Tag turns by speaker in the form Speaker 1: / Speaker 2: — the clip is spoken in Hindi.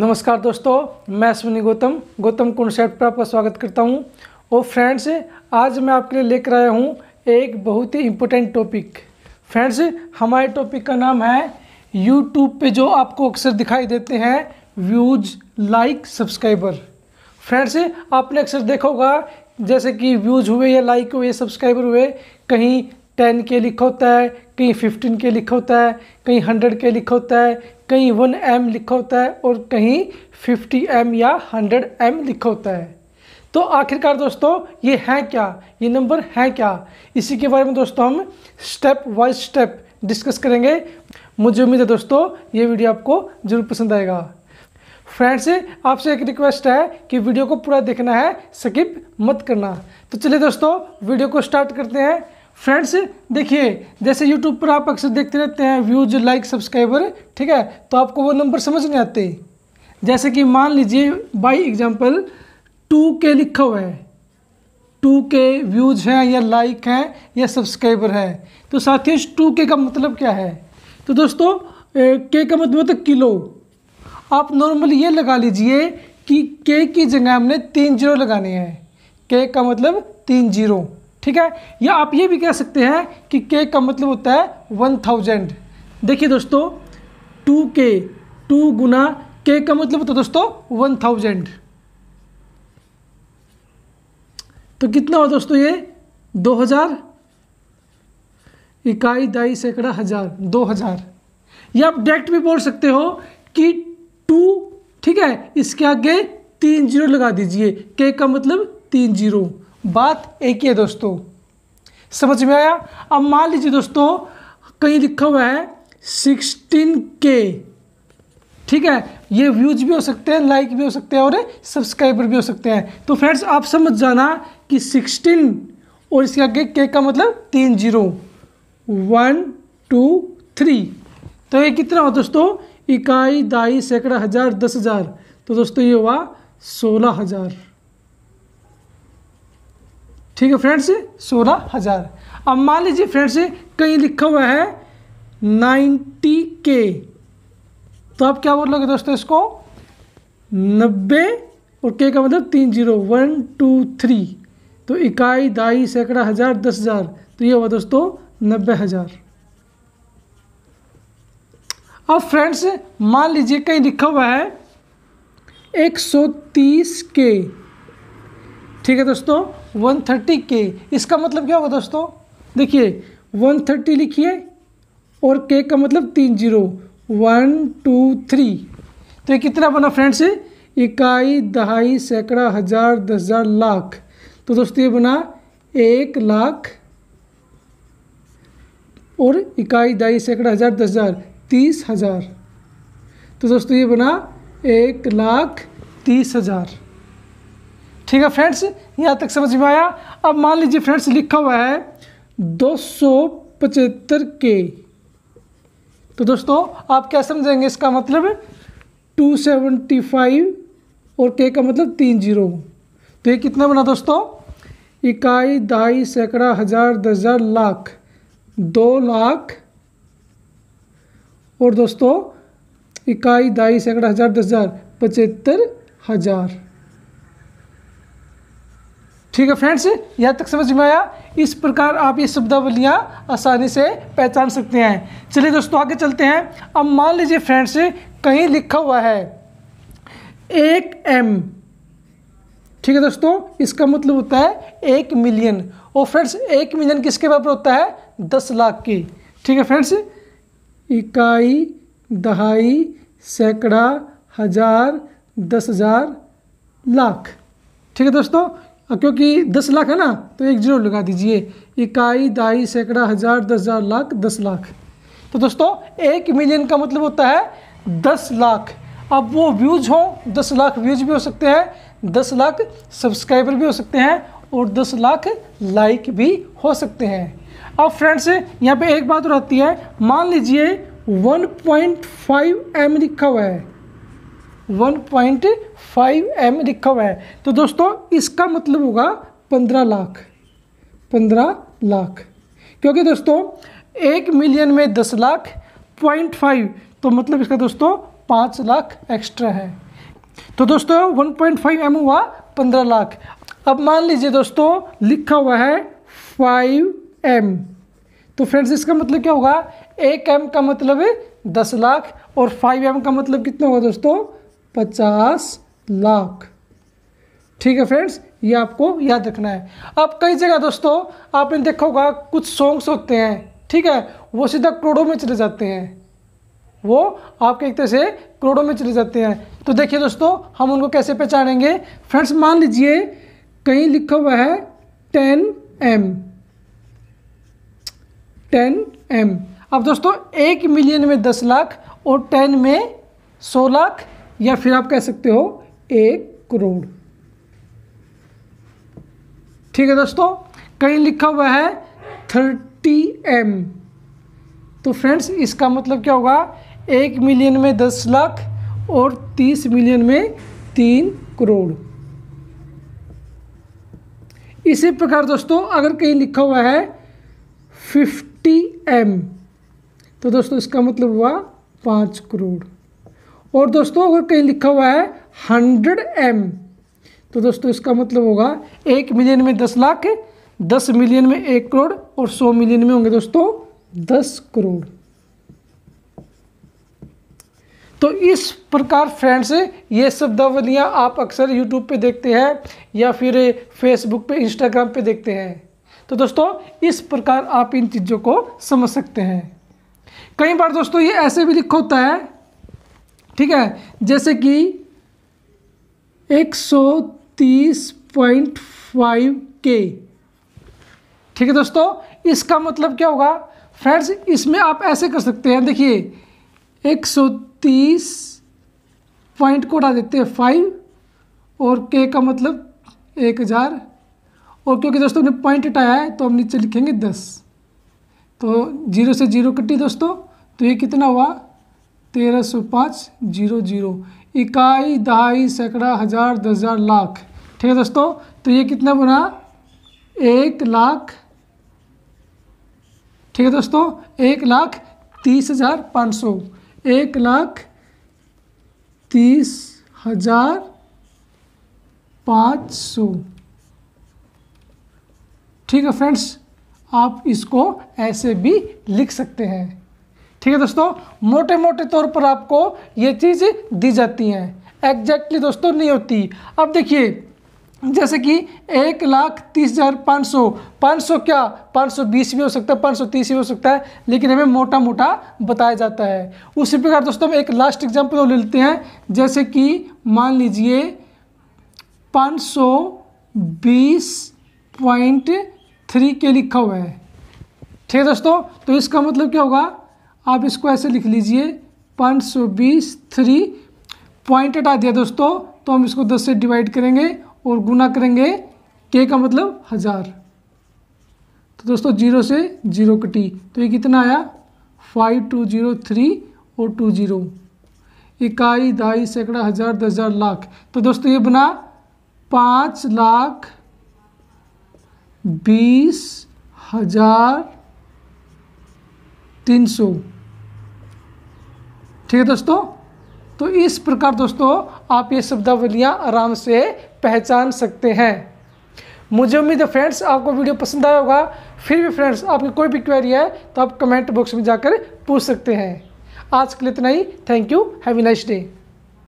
Speaker 1: नमस्कार दोस्तों मैं अश्विनी गौतम गौतम कॉन्सेप्ट पर आपका स्वागत करता हूं और फ्रेंड्स आज मैं आपके लिए लेकर आया हूं एक बहुत ही इम्पोर्टेंट टॉपिक फ्रेंड्स हमारे टॉपिक का नाम है यूट्यूब पे जो आपको अक्सर दिखाई देते हैं व्यूज लाइक सब्सक्राइबर फ्रेंड्स आपने अक्सर देखा होगा जैसे कि व्यूज हुए या लाइक हुए सब्सक्राइबर हुए कहीं टेन के लिखा होता है कहीं फिफ्टीन के लिखा होता है कहीं हंड्रेड के लिखा होता है कहीं वन एम लिखा होता है और कहीं फिफ्टी एम या हंड्रेड एम लिखा होता है तो आखिरकार दोस्तों ये हैं क्या ये नंबर हैं क्या इसी के बारे में दोस्तों हम स्टेप बाय स्टेप डिस्कस करेंगे मुझे उम्मीद है दोस्तों ये वीडियो आपको जरूर पसंद आएगा फ्रेंड्स आपसे एक रिक्वेस्ट है कि वीडियो को पूरा देखना है स्किप मत करना तो चलिए दोस्तों वीडियो को स्टार्ट करते हैं फ्रेंड्स देखिए जैसे यूट्यूब पर आप अक्सर देखते रहते हैं व्यूज लाइक सब्सक्राइबर ठीक है तो आपको वो नंबर समझ नहीं आते जैसे कि मान लीजिए बाई एग्जाम्पल टू के लिखा हुआ है टू के व्यूज हैं या लाइक हैं या सब्सक्राइबर हैं तो साथ ही टू के का मतलब क्या है तो दोस्तों के का मतलब होता है किलो आप नॉर्मल ये लगा लीजिए कि के की जगह हमने तीन जीरो लगाने हैं के का मतलब तीन जीरो ठीक है या आप ये भी कह सकते हैं कि के का मतलब होता है वन थाउजेंड देखिए दोस्तों टू के टू गुना के का मतलब होता है दोस्तों वन थाउजेंड तो कितना हो दोस्तों ये दो हजार इकाई दाई सैकड़ा हजार दो हजार या आप डायरेक्ट भी बोल सकते हो कि टू ठीक है इसके आगे तीन जीरो लगा दीजिए के का मतलब तीन जीरो बात एक ही है दोस्तों समझ में आया अब मान लीजिए दोस्तों कहीं लिखा हुआ है सिक्सटीन के ठीक है ये व्यूज भी हो सकते हैं लाइक भी हो सकते हैं और सब्सक्राइबर भी हो सकते हैं तो फ्रेंड्स आप समझ जाना कि सिक्सटीन और इसके आगे के का मतलब तीन जीरो वन टू थ्री तो ये कितना हुआ दोस्तों इकाई दाई सैकड़ा हज़ार दस हज़ार तो दोस्तों ये हुआ सोलह हज़ार ठीक है फ्रेंड्स सोलह हज़ार अब मान लीजिए फ्रेंड्स कहीं लिखा हुआ है नाइन्टी के तो आप क्या बोलोगे दोस्तों इसको नब्बे और के का मतलब तीन जीरो वन टू थ्री तो इकाई दाई सैकड़ा हज़ार दस हज़ार तो ये हुआ दोस्तों नब्बे हज़ार अब फ्रेंड्स मान लीजिए कहीं लिखा हुआ है एक सौ तीस के ठीक है दोस्तों वन थर्टी के इसका मतलब क्या होगा दोस्तों देखिए वन थर्टी लिखिए और के का मतलब तीन जीरो वन टू थ्री तो ये कितना बना फ्रेंड्स इकाई दहाई सैकड़ा हज़ार दस हज़ार लाख तो दोस्तों ये बना एक लाख और इकाई दहाई सैकड़ा हज़ार दस हज़ार तीस हज़ार तो दोस्तों ये बना एक लाख तीस हज़ार ठीक है फ्रेंड्स यहाँ तक समझ में आया अब मान लीजिए फ्रेंड्स लिखा हुआ है दो के तो दोस्तों आप क्या समझेंगे इसका मतलब टू सेवेंटी फाइव और के का मतलब तीन जीरो तो ये कितना बना दोस्तों इकाई दाई सैकड़ा हज़ार दस हज़ार लाख दो लाख और दोस्तों इकाई दाई सैकड़ा हज़ार दस हज़ार पचहत्तर हज़ार ठीक है फ्रेंड्स यहाँ तक समझ में आया इस प्रकार आप ये शब्दावलियाँ आसानी से पहचान सकते हैं चलिए दोस्तों आगे चलते हैं अब मान लीजिए फ्रेंड्स कहीं लिखा हुआ है एक एम ठीक है दोस्तों इसका मतलब होता है एक मिलियन और फ्रेंड्स एक मिलियन किसके बराबर होता है दस लाख की ठीक है फ्रेंड्स इकाई दहाई सैकड़ा हजार दस हजार लाख ठीक है दोस्तों हाँ, क्योंकि दस लाख है ना तो एक जीरो लगा दीजिए इकाई दाई सैकड़ा हज़ार दस हज़ार लाख दस लाख तो दोस्तों एक मिलियन का मतलब होता है दस लाख अब वो व्यूज हो दस लाख व्यूज भी हो सकते हैं दस लाख सब्सक्राइबर भी हो सकते हैं और दस लाख लाइक भी हो सकते हैं अब फ्रेंड्स यहाँ पे एक बात रहती है मान लीजिए 1.5 एम लिखा हुआ है 1.5 एम लिखा हुआ है तो दोस्तों इसका मतलब होगा पंद्रह लाख पंद्रह लाख क्योंकि दोस्तों एक मिलियन में दस लाख पॉइंट फाइव तो मतलब इसका दोस्तों पाँच लाख एक्स्ट्रा है तो दोस्तों 1.5 पॉइंट एम हुआ पंद्रह लाख अब मान लीजिए दोस्तों लिखा हुआ है फाइव एम तो फ्रेंड्स इसका मतलब क्या होगा एक एम का मतलब दस लाख और फाइव एम का मतलब कितना होगा दोस्तों पचास लाख ठीक है फ्रेंड्स ये आपको याद रखना है अब कई जगह दोस्तों आपने देखा होगा कुछ सॉन्ग्स होते हैं ठीक है वो सीधा करोड़ों में चले जाते हैं वो आपके एक तरह से करोड़ों में चले जाते हैं तो देखिए दोस्तों हम उनको कैसे पहचानेंगे फ्रेंड्स मान लीजिए कहीं लिखा हुआ है टेन एम टेन एम अब दोस्तों एक मिलियन में दस लाख और टेन में सौ लाख या फिर आप कह सकते हो एक करोड़ ठीक है दोस्तों कहीं लिखा हुआ है थर्टी एम तो फ्रेंड्स इसका मतलब क्या होगा एक मिलियन में दस लाख और तीस मिलियन में तीन करोड़ इसी प्रकार दोस्तों अगर कहीं लिखा हुआ है फिफ्टी एम तो दोस्तों इसका मतलब हुआ पाँच करोड़ और दोस्तों अगर कहीं लिखा हुआ है हंड्रेड एम तो दोस्तों इसका मतलब होगा एक मिलियन में दस लाख दस मिलियन में एक करोड़ और सौ मिलियन में होंगे दोस्तों दस करोड़ तो इस प्रकार फ्रेंड्स ये शब्दावलियाँ आप अक्सर यूट्यूब पे देखते हैं या फिर फेसबुक पे इंस्टाग्राम पे देखते हैं तो दोस्तों इस प्रकार आप इन चीज़ों को समझ सकते हैं कई बार दोस्तों ये ऐसे भी लिखा होता है ठीक है जैसे कि एक सौ तीस पॉइंट फाइव के ठीक है दोस्तों इसका मतलब क्या होगा फ्रेंड्स इसमें आप ऐसे कर सकते हैं देखिए एक सौ तीस पॉइंट को उठा देते हैं फाइव और के का मतलब एक हज़ार और क्योंकि दोस्तों हमने पॉइंट हटाया है तो हम नीचे लिखेंगे दस तो जीरो से जीरो कटी दोस्तों तो ये कितना हुआ तेरह सौ पाँच जीरो जीरो इकाई दहाई सैकड़ा हज़ार दस हज़ार लाख ठीक है दोस्तों तो ये कितना बना एक लाख ठीक है दोस्तों एक लाख तीस हज़ार पाँच सौ एक लाख तीस हज़ार पाँच सौ ठीक है फ्रेंड्स आप इसको ऐसे भी लिख सकते हैं ठीक है दोस्तों मोटे मोटे तौर पर आपको ये चीज़ दी जाती हैं एग्जैक्टली दोस्तों नहीं होती अब देखिए जैसे कि एक लाख तीस हज़ार पाँच सौ पाँच सौ क्या पाँच सौ बीस भी हो सकता है पाँच सौ तीस भी हो सकता है लेकिन हमें मोटा मोटा बताया जाता है उसी प्रकार दोस्तों हम एक लास्ट एग्जाम्पल और लेते हैं जैसे कि मान लीजिए पाँच सौ बीस पॉइंट थ्री के लिखा हुआ है ठीक है दोस्तों तो इसका मतलब क्या होगा आप इसको ऐसे लिख लीजिए पाँच सौ बीस थ्री पॉइंट हटा दिया दोस्तों तो हम इसको दस से डिवाइड करेंगे और गुना करेंगे के का मतलब हज़ार तो दोस्तों जीरो से जीरो कटी तो ये कितना आया फाइव टू जीरो थ्री और टू जीरो इकाई ढाई सैकड़ा हज़ार दस हज़ार लाख तो दोस्तों ये बना पाँच लाख बीस हज़ार तीन सौ ठीक है दोस्तों तो इस प्रकार दोस्तों आप ये शब्दावलियाँ आराम से पहचान सकते हैं मुझे उम्मीद है फ्रेंड्स आपको वीडियो पसंद आया होगा फिर भी फ्रेंड्स आपकी कोई भी क्वेरी है तो आप कमेंट बॉक्स में जाकर पूछ सकते हैं आज के लिए इतना ही thank you have a nice day